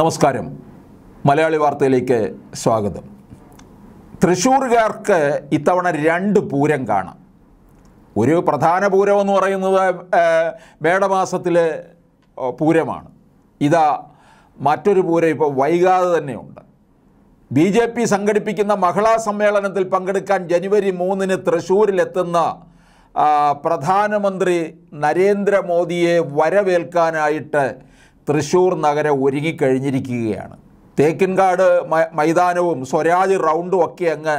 നമസ്കാരം മലയാളി വാർത്തയിലേക്ക് സ്വാഗതം തൃശ്ശൂർകാർക്ക് ഇത്തവണ രണ്ട് പൂരം കാണാം ഒരു പ്രധാന പൂരം എന്ന് പറയുന്നത് മേടമാസത്തിലെ പൂരമാണ് ഇതാ മറ്റൊരു പൂരം ഇപ്പോൾ വൈകാതെ തന്നെയുണ്ട് ബി ജെ പി സംഘടിപ്പിക്കുന്ന മഹിളാ സമ്മേളനത്തിൽ പങ്കെടുക്കാൻ ജനുവരി മൂന്നിന് തൃശ്ശൂരിലെത്തുന്ന പ്രധാനമന്ത്രി നരേന്ദ്രമോദിയെ വരവേൽക്കാനായിട്ട് തൃശ്ശൂർ നഗരം ഒരുങ്ങിക്കഴിഞ്ഞിരിക്കുകയാണ് തേക്കിൻകാട് മൈതാനവും സ്വരാജ് റൗണ്ടും ഒക്കെ അങ്ങ്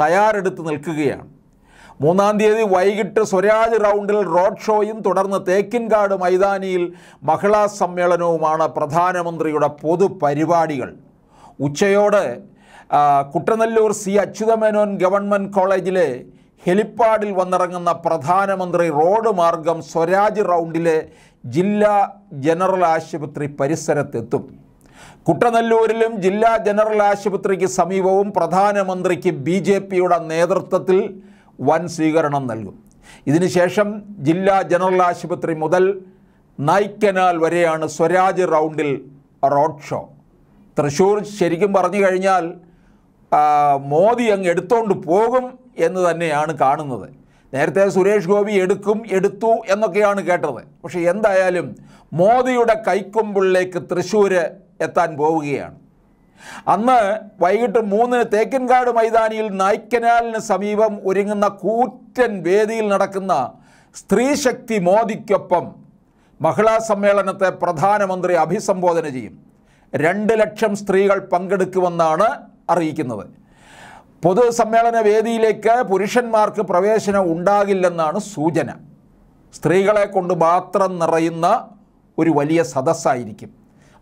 തയ്യാറെടുത്ത് നിൽക്കുകയാണ് മൂന്നാം തീയതി വൈകിട്ട് സ്വരാജ് റൗണ്ടിൽ റോഡ് ഷോയും തുടർന്ന് തേക്കിൻകാട് മൈതാനിയിൽ മഹിളാ സമ്മേളനവുമാണ് പ്രധാനമന്ത്രിയുടെ പൊതുപരിപാടികൾ ഉച്ചയോടെ കുട്ടനല്ലൂർ സി അച്യുതമേനോൻ ഗവൺമെൻറ് കോളേജിലെ ഹെലിപ്പാഡിൽ വന്നിറങ്ങുന്ന പ്രധാനമന്ത്രി റോഡ് മാർഗം സ്വരാജ് റൗണ്ടിലെ ജില്ലാ ജനറൽ ആശുപത്രി പരിസരത്തെത്തും കുട്ടനല്ലൂരിലും ജില്ലാ ജനറൽ ആശുപത്രിക്ക് സമീപവും പ്രധാനമന്ത്രിക്ക് ബി ജെ പിയുടെ നേതൃത്വത്തിൽ വൻ സ്വീകരണം നൽകും ഇതിനുശേഷം ജില്ലാ ജനറൽ ആശുപത്രി മുതൽ നായ്ക്കനാൽ വരെയാണ് സ്വരാജ് റൗണ്ടിൽ റോഡ് ഷോ തൃശ്ശൂർ ശരിക്കും പറഞ്ഞു കഴിഞ്ഞാൽ മോദി അങ്ങ് എടുത്തോണ്ട് പോകും എന്ന് തന്നെയാണ് കാണുന്നത് നേരത്തെ സുരേഷ് ഗോപി എടുക്കും എടുത്തു എന്നൊക്കെയാണ് കേട്ടത് പക്ഷേ എന്തായാലും മോദിയുടെ കൈക്കൊമ്പിളിലേക്ക് തൃശ്ശൂർ എത്താൻ പോവുകയാണ് അന്ന് വൈകിട്ട് മൂന്നിന് തേക്കൻകാട് മൈതാനിയിൽ നായ്ക്കനാലിന് സമീപം ഒരുങ്ങുന്ന കൂറ്റൻ വേദിയിൽ നടക്കുന്ന സ്ത്രീശക്തി മോദിക്കൊപ്പം മഹിളാ സമ്മേളനത്തെ പ്രധാനമന്ത്രി അഭിസംബോധന ചെയ്യും രണ്ട് ലക്ഷം സ്ത്രീകൾ പങ്കെടുക്കുമെന്നാണ് അറിയിക്കുന്നത് പൊതുസമ്മേളന വേദിയിലേക്ക് പുരുഷന്മാർക്ക് പ്രവേശനം ഉണ്ടാകില്ലെന്നാണ് സൂചന സ്ത്രീകളെ കൊണ്ട് മാത്രം നിറയുന്ന ഒരു വലിയ സദസ്സായിരിക്കും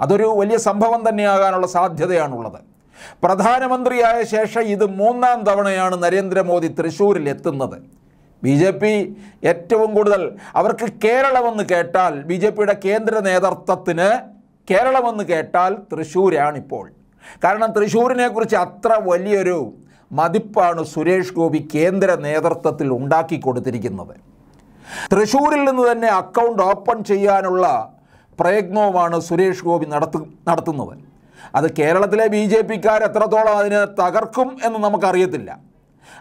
അതൊരു വലിയ സംഭവം തന്നെയാകാനുള്ള സാധ്യതയാണുള്ളത് പ്രധാനമന്ത്രിയായ ശേഷം ഇത് മൂന്നാം തവണയാണ് നരേന്ദ്രമോദി തൃശ്ശൂരിൽ എത്തുന്നത് ബി ജെ പി ഏറ്റവും കൂടുതൽ അവർക്ക് കേരളമെന്ന് കേട്ടാൽ ബി ജെ പിയുടെ കേന്ദ്ര നേതൃത്വത്തിന് കേരളമെന്ന് കേട്ടാൽ തൃശ്ശൂരാണിപ്പോൾ കാരണം തൃശ്ശൂരിനെക്കുറിച്ച് അത്ര വലിയൊരു മതിപ്പാണ് സുരേഷ് ഗോപി കേന്ദ്ര നേതൃത്വത്തിൽ ഉണ്ടാക്കി കൊടുത്തിരിക്കുന്നത് തൃശ്ശൂരിൽ നിന്ന് തന്നെ അക്കൗണ്ട് ഓപ്പൺ ചെയ്യാനുള്ള പ്രയത്നവുമാണ് സുരേഷ് ഗോപി നടത്തു നടത്തുന്നത് അത് കേരളത്തിലെ ബി ജെ പിക്കാർ എത്രത്തോളം അതിനെ തകർക്കും എന്ന് നമുക്കറിയത്തില്ല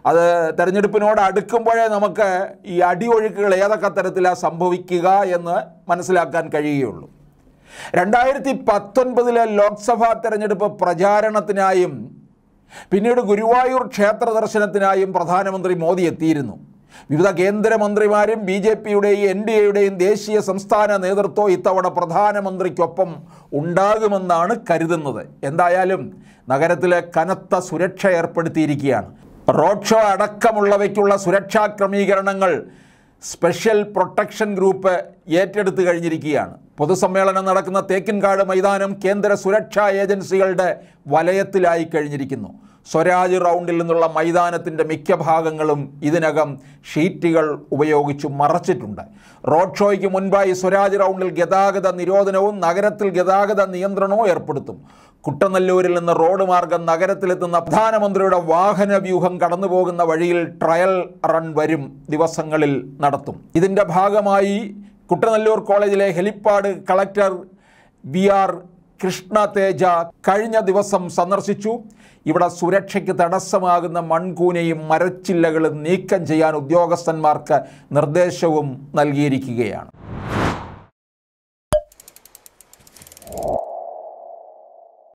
അത് തെരഞ്ഞെടുപ്പിനോട് അടുക്കുമ്പോഴേ നമുക്ക് ഈ അടിയൊഴുക്കുകൾ ഏതൊക്കെ തരത്തിലാണ് സംഭവിക്കുക എന്ന് മനസ്സിലാക്കാൻ കഴിയുകയുള്ളൂ രണ്ടായിരത്തി പത്തൊൻപതിലെ ലോക്സഭാ തെരഞ്ഞെടുപ്പ് പ്രചാരണത്തിനായും പിന്നീട് ഗുരുവായൂർ ക്ഷേത്ര ദർശനത്തിനായും പ്രധാനമന്ത്രി മോദി എത്തിയിരുന്നു വിവിധ കേന്ദ്രമന്ത്രിമാരും ബി ജെ പിയുടെയും എൻ ഡി എയുടെയും ദേശീയ സംസ്ഥാന നേതൃത്വം ഇത്തവണ പ്രധാനമന്ത്രിക്കൊപ്പം ഉണ്ടാകുമെന്നാണ് കരുതുന്നത് എന്തായാലും നഗരത്തിലെ കനത്ത സുരക്ഷ ഏർപ്പെടുത്തിയിരിക്കുകയാണ് റോഡ് ഷോ അടക്കമുള്ളവയ്ക്കുള്ള സുരക്ഷാ ക്രമീകരണങ്ങൾ സ്പെഷ്യൽ പ്രൊട്ടക്ഷൻ ഗ്രൂപ്പ് ഏറ്റെടുത്തു കഴിഞ്ഞിരിക്കുകയാണ് പൊതുസമ്മേളനം നടക്കുന്ന തേക്കിൻകാട് മൈതാനം കേന്ദ്ര സുരക്ഷാ ഏജൻസികളുടെ വലയത്തിലായി കഴിഞ്ഞിരിക്കുന്നു സ്വരാജ് റൗണ്ടിൽ നിന്നുള്ള മൈതാനത്തിൻ്റെ മിക്ക ഭാഗങ്ങളും ഇതിനകം ഷീറ്റുകൾ ഉപയോഗിച്ച് മറച്ചിട്ടുണ്ട് റോഡ് ഷോയ്ക്ക് മുൻപായി സ്വരാജ് റൗണ്ടിൽ ഗതാഗത നിരോധനവും നഗരത്തിൽ ഗതാഗത നിയന്ത്രണവും ഏർപ്പെടുത്തും കുട്ടനല്ലൂരിൽ നിന്ന് റോഡ് മാർഗം നഗരത്തിലെത്തുന്ന പ്രധാനമന്ത്രിയുടെ വാഹന വ്യൂഹം കടന്നു വഴിയിൽ ട്രയൽ റൺ വരും ദിവസങ്ങളിൽ നടത്തും ഇതിൻ്റെ ഭാഗമായി കുട്ടനല്ലൂർ കോളേജിലെ helipad collector V R Krishna Teja കഴിഞ്ഞ ദിവസം സന്ദർശിച്ചു ഇവിടെ സുരക്ഷയ്ക്ക് തടസ്സമാകുന്ന മൺകൂനയും മരച്ചില്ലകളും നീക്കം ചെയ്യാൻ ഉദ്യോഗസ്ഥന്മാർക്ക് നിർദ്ദേശവും നൽകിയിരിക്കുകയാണ്